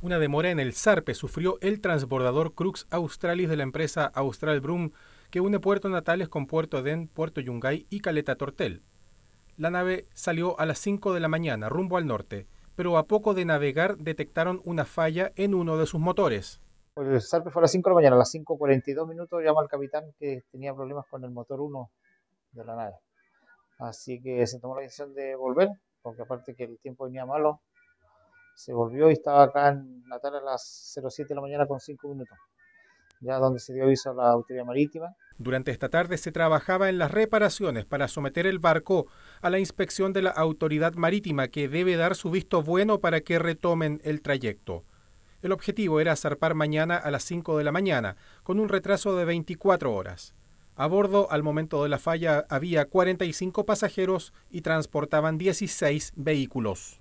Una demora en el SARPE sufrió el transbordador Crux Australis de la empresa Austral Brum, que une Puerto Natales con Puerto den Puerto Yungay y Caleta Tortel. La nave salió a las 5 de la mañana rumbo al norte, pero a poco de navegar detectaron una falla en uno de sus motores. El SARPE fue a las 5 de la mañana, a las 5.42 minutos llama al capitán que tenía problemas con el motor 1 de la nave. Así que se tomó la decisión de volver, porque aparte que el tiempo venía malo, se volvió y estaba acá en la tarde a las 07 de la mañana con 5 minutos, ya donde se dio aviso a la autoridad marítima. Durante esta tarde se trabajaba en las reparaciones para someter el barco a la inspección de la autoridad marítima que debe dar su visto bueno para que retomen el trayecto. El objetivo era zarpar mañana a las 5 de la mañana, con un retraso de 24 horas. A bordo, al momento de la falla, había 45 pasajeros y transportaban 16 vehículos.